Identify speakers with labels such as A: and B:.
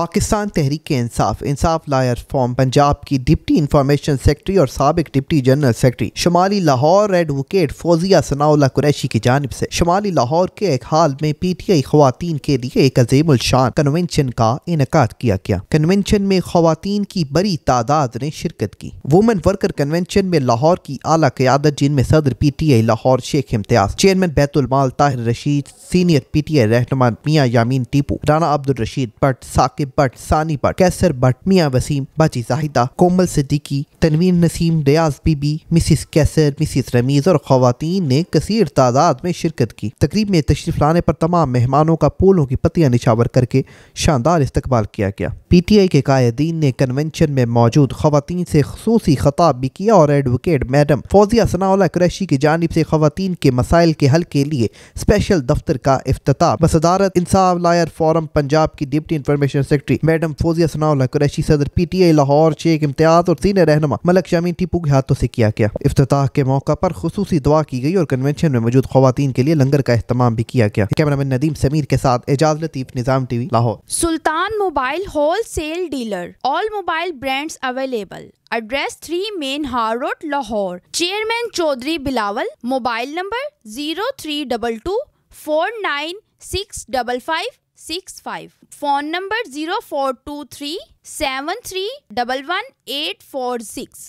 A: Pakistan Tehreek Insaf Insaf lawyer forum Punjab की deputy information secretary और सबक डिप्टी जनरल सेक्रेटरी शुमाली लाहौर एडवोकेट फौजिया सनाउल्ला कुरैशी की जानब ऐसी शुमाली लाहौर के एक हाल में पी टी आई खुवान के लिए एक अजीम शान कन्वेंशन का इनका किया गया कन्वेंशन में खुवान की बड़ी तादाद ने शिरकत की वुमेन वर्कर कन्वेंशन में लाहौर की आला क्यादत जिनमें सदर P T I Lahore Sheikh Imtiaz chairman Baitulmal Tahir Rasheed senior P T I रहनुमा मियाँ यामीन टीपू राना अब्दुल रशीद भट्ट साकिब भट्ट सानी भट्ट कैसर भट्ट मिया वसीम बाजी जाहिदा कोमल सिद्दीकी तनवीर नसीम रियाज बीबी मिसिस कैसर मिसिस रमीज और खातन ने कसर तादाद में शिरकत की तकरीब में तशरीफ लाने पर तमाम मेहमानों का फूलों की पतियाँ निछावर करके शानदार इस्तकबाल किया गया पी टी आई के कायदीन ने कन्वेंशन में मौजूद खातन से खसूसी खताब भी किया और एडवोकेट मैडम फौजिया सनाउल्ला क्रैशी की जानब से खातन के मसाइल के हल के लिए स्पेशल दफ्तर का अफ्त बसदारत इंसाफ लायर फॉरम पंजाब की deputy information secretary madam Fauzia Sanaullah Qureshi सदर P T I Lahore Sheikh Imtiaz और सीनियर रहनमा मलक शामी टीपू के हाथों से किया गया अफ्ताह के मौका पर खसूसी दुआ की गई और कन्वेंशन में मौजूद खुवान के लिए लंगर का अहतमाम भी किया गया कैमरामैन नदीम समीर के साथ Ejaz Latif Nizam TV Lahore
B: Sultan mobile wholesale dealer all mobile brands available address three main hall road Lahore chairman Chaudhry Bilawal mobile number zero three double two four nine six double five 65. Phone number 0423 7311846.